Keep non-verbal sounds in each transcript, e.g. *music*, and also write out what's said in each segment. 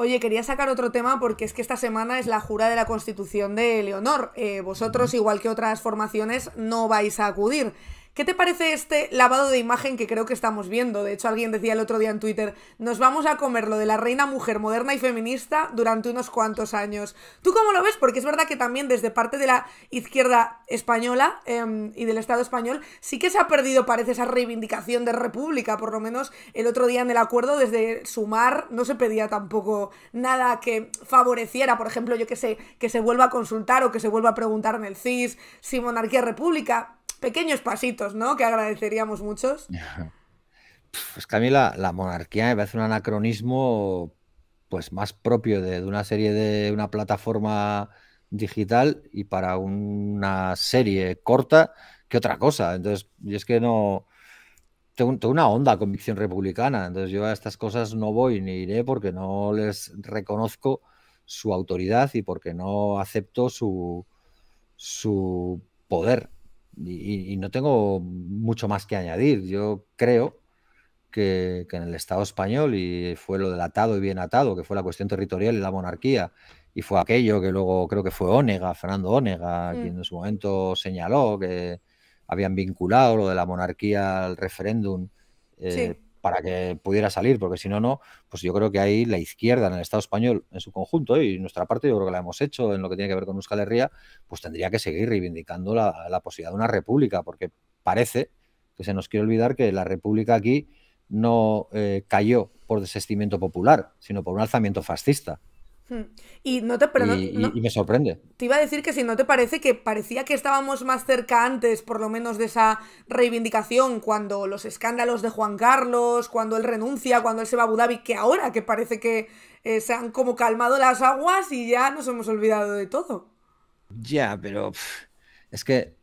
Oye, quería sacar otro tema porque es que esta semana es la jura de la Constitución de Leonor. Eh, vosotros, igual que otras formaciones, no vais a acudir. ¿Qué te parece este lavado de imagen que creo que estamos viendo? De hecho, alguien decía el otro día en Twitter, nos vamos a comer lo de la reina mujer moderna y feminista durante unos cuantos años. ¿Tú cómo lo ves? Porque es verdad que también desde parte de la izquierda española em, y del Estado español sí que se ha perdido, parece, esa reivindicación de república. Por lo menos el otro día en el acuerdo, desde Sumar, no se pedía tampoco nada que favoreciera, por ejemplo, yo que sé, que se vuelva a consultar o que se vuelva a preguntar en el CIS si monarquía república pequeños pasitos, ¿no? Que agradeceríamos muchos. *laughs* Pues que a mí la, monarquía me parece un anacronismo pues más propio de, una serie de una plataforma digital y para una serie corta que otra cosa. Entonces, es que no tengo, una honda convicción republicana. Entonces, yo a estas cosas no voy ni iré porque no les reconozco su autoridad y porque no acepto su, su poder. Y, no tengo mucho más que añadir. Yo creo que, en el Estado español, y fue lo del atado y bien atado, que fue la cuestión territorial y la monarquía, y fue aquello que luego creo que fue Ónega, Fernando Ónega, quien en su momento señaló que habían vinculado lo de la monarquía al referéndum. Eh, para que pudiera salir, porque si no, no, pues yo creo que ahí la izquierda en el Estado español en su conjunto, y nuestra parte yo creo que la hemos hecho en lo que tiene que ver con Euskal Herria, pues tendría que seguir reivindicando la, la posibilidad de una república, porque parece que se nos quiere olvidar que la república aquí no eh, cayó por desestimiento popular, sino por un alzamiento fascista. Hmm. Y no te me sorprende. Te iba a decir que si no te parece que parecía que estábamos más cerca antes, por lo menos, de esa reivindicación, cuando los escándalos de Juan Carlos, cuando él renuncia, cuando él se va a Abu Dhabi, que ahora que parece que eh, se han como calmado las aguas y ya nos hemos olvidado de todo. Ya, pero es que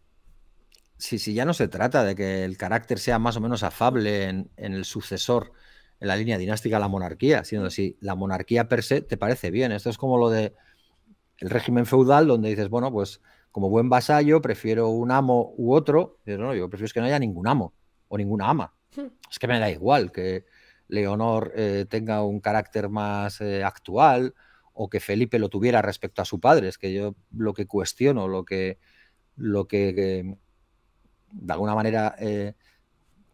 si, ya no se trata de que el carácter sea más o menos afable en el sucesor en la línea dinástica la monarquía, sino si la monarquía per se te parece bien. Esto es como lo de el régimen feudal, donde dices, bueno, pues como buen vasallo, prefiero un amo u otro. pero no, yo prefiero que no haya ningún amo o ninguna ama. Hmm. Es que me da igual que Leonor eh, tenga un carácter más eh, actual o que Felipe lo tuviera respecto a su padre. Es que yo lo que cuestiono, lo que, lo em, de alguna manera eh,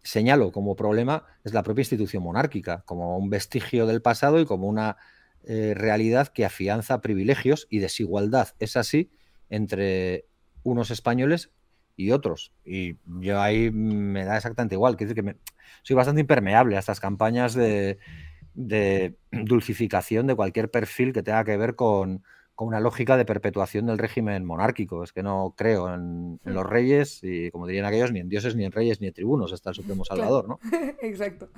señalo como problema es la propia institución monárquica, como un vestigio del pasado y como una eh, realidad que afianza privilegios y desigualdad. Es así entre unos españoles y otros. Y yo ahí me da exactamente igual. Quiero decir que soy bastante impermeable a estas campañas de dulcificación de cualquier perfil que tenga que ver con, una lógica de perpetuación del régimen monárquico. Es que no creo en, los reyes y, como dirían aquellos, ni en dioses, ni en reyes, ni en tribunos, está el Supremo *laughs* Salvador, ¿no? *laughs* Exacto.